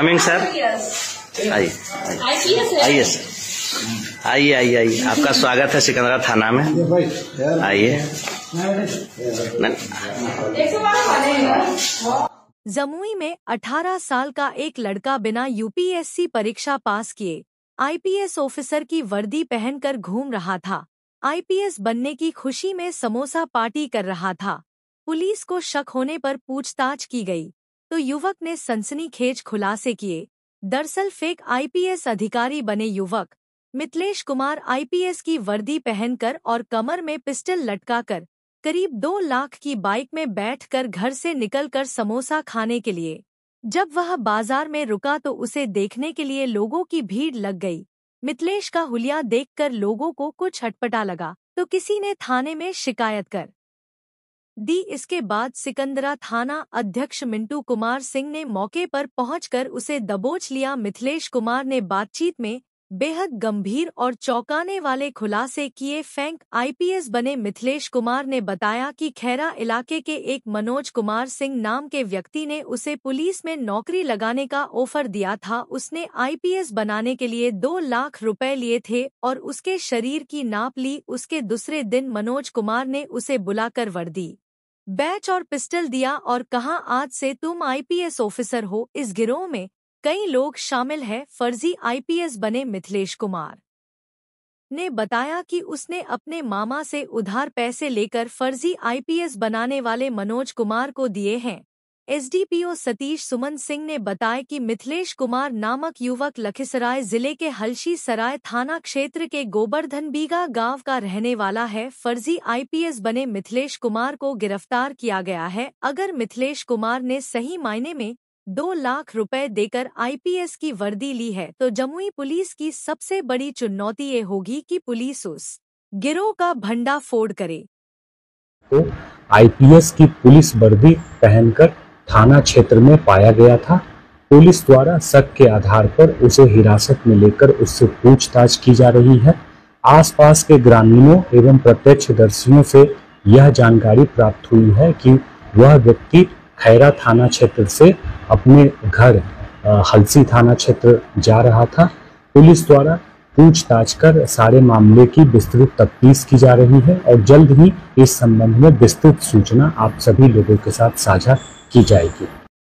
coming sir आइए आइए sir आइए आइए आइए आपका स्वागत है सिकंदरा थाना में आइए जमुई में 18 साल का एक लड़का बिना यूपीएससी परीक्षा पास किए आईपीएस ऑफिसर की वर्दी पहनकर घूम रहा था आईपीएस बनने की खुशी में समोसा पार्टी कर रहा था पुलिस को शक होने पर पूछताछ की गई तो युवक ने सनसनीखेज खुलासे किए दरअसल फेक आईपीएस अधिकारी बने युवक मिथलेश कुमार आईपीएस की वर्दी पहनकर और कमर में पिस्टल लटकाकर करीब दो लाख की बाइक में बैठकर घर से निकलकर समोसा खाने के लिए जब वह बाजार में रुका तो उसे देखने के लिए लोगों की भीड़ लग गई मिथलेश का हुलिया देखकर लोगों को कुछ हटपटा लगा तो किसी ने थाने में शिकायत कर दी इसके बाद सिकंदरा थाना अध्यक्ष मिंटू कुमार सिंह ने मौके पर पहुंचकर उसे दबोच लिया मिथिलेश कुमार ने बातचीत में बेहद गंभीर और चौंकाने वाले खुलासे किए फैंक आईपीएस बने मिथिलेश कुमार ने बताया कि खैरा इलाके के एक मनोज कुमार सिंह नाम के व्यक्ति ने उसे पुलिस में नौकरी लगाने का ऑफर दिया था उसने आईपीएस बनाने के लिए दो लाख रुपए लिए थे और उसके शरीर की नाप ली उसके दूसरे दिन मनोज कुमार ने उसे बुलाकर वर्दी बैच और पिस्टल दिया और कहा आज से तुम आईपीएस ऑफिसर हो इस गिरोह में कई लोग शामिल हैं फर्जी आईपीएस बने मिथिलेश कुमार ने बताया कि उसने अपने मामा से उधार पैसे लेकर फर्जी आईपीएस बनाने वाले मनोज कुमार को दिए हैं एसडीपीओ सतीश सुमन सिंह ने बताया कि मिथिलेश कुमार नामक युवक लखीसराय जिले के हलशी सराय थाना क्षेत्र के गोबर्धन बीघा गाँव का रहने वाला है फर्जी आईपीएस बने मिथिलेश कुमार को गिरफ्तार किया गया है अगर मिथिलेश कुमार ने सही मायने में दो लाख रुपए देकर आईपीएस की वर्दी ली है तो जमुई पुलिस की सबसे बड़ी चुनौती ये होगी कि पुलिस उस गिरोह का भंडाफोड़ करे तो आईपीएस की पुलिस वर्दी पहनकर थाना क्षेत्र में पाया गया था पुलिस द्वारा शक के आधार पर उसे हिरासत में लेकर उससे पूछताछ की जा रही है आसपास के ग्रामीणों एवं प्रत्यक्षदर्शियों से यह जानकारी प्राप्त हुई है कि वह व्यक्ति खैरा थाना क्षेत्र से अपने घर हलसी थाना क्षेत्र जा रहा था पुलिस द्वारा पूछताछ कर सारे मामले की विस्तृत तफ्तीश की जा रही है और जल्द ही इस संबंध में विस्तृत सूचना आप सभी लोगों के साथ साझा की जाएगी